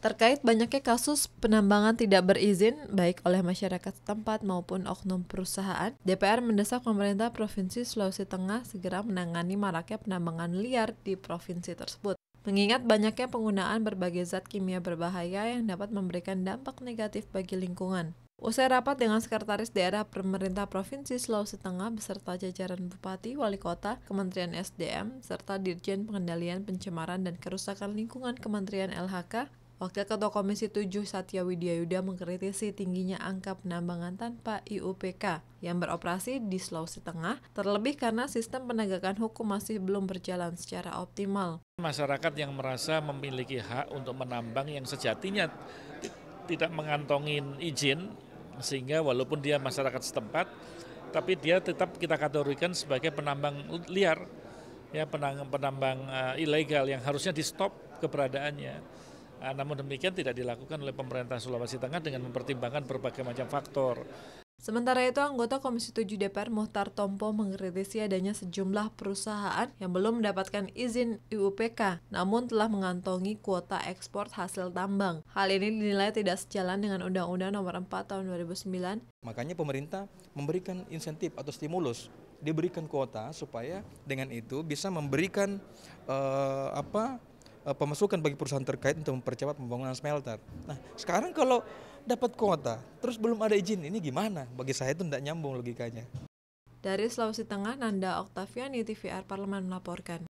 Terkait banyaknya kasus penambangan tidak berizin, baik oleh masyarakat setempat maupun oknum perusahaan, DPR mendesak pemerintah Provinsi Sulawesi Tengah segera menangani maraknya penambangan liar di provinsi tersebut. Mengingat banyaknya penggunaan berbagai zat kimia berbahaya yang dapat memberikan dampak negatif bagi lingkungan. Usai rapat dengan Sekretaris Daerah Pemerintah Provinsi Sulawesi Tengah beserta jajaran Bupati, Wali Kota, Kementerian SDM, serta Dirjen Pengendalian Pencemaran dan Kerusakan Lingkungan Kementerian LHK, Wakil Ketua Komisi 7 Satya Widya Yuda mengkritisi tingginya angka penambangan tanpa IUPK yang beroperasi di Sulawesi Tengah, terlebih karena sistem penegakan hukum masih belum berjalan secara optimal. Masyarakat yang merasa memiliki hak untuk menambang yang sejatinya tidak mengantongin izin sehingga walaupun dia masyarakat setempat tapi dia tetap kita kategorikan sebagai penambang liar ya penambang, penambang uh, ilegal yang harusnya di stop keberadaannya. Uh, namun demikian tidak dilakukan oleh pemerintah Sulawesi Tengah dengan mempertimbangkan berbagai macam faktor Sementara itu, anggota Komisi 7 DPR Muhtar Tompo mengkritisi adanya sejumlah perusahaan yang belum mendapatkan izin IUPK, namun telah mengantongi kuota ekspor hasil tambang. Hal ini dinilai tidak sejalan dengan Undang-Undang Nomor 4 Tahun 2009. Makanya pemerintah memberikan insentif atau stimulus, diberikan kuota supaya dengan itu bisa memberikan uh, apa eh, pemasukan bagi perusahaan terkait untuk mempercepat pembangunan smelter. Nah, sekarang kalau dapat kuota, terus belum ada izin. Ini gimana? Bagi saya itu tidak nyambung logikanya. Dari Sulawesi Tengah, Nanda Oktaviani TVR Parlemen melaporkan.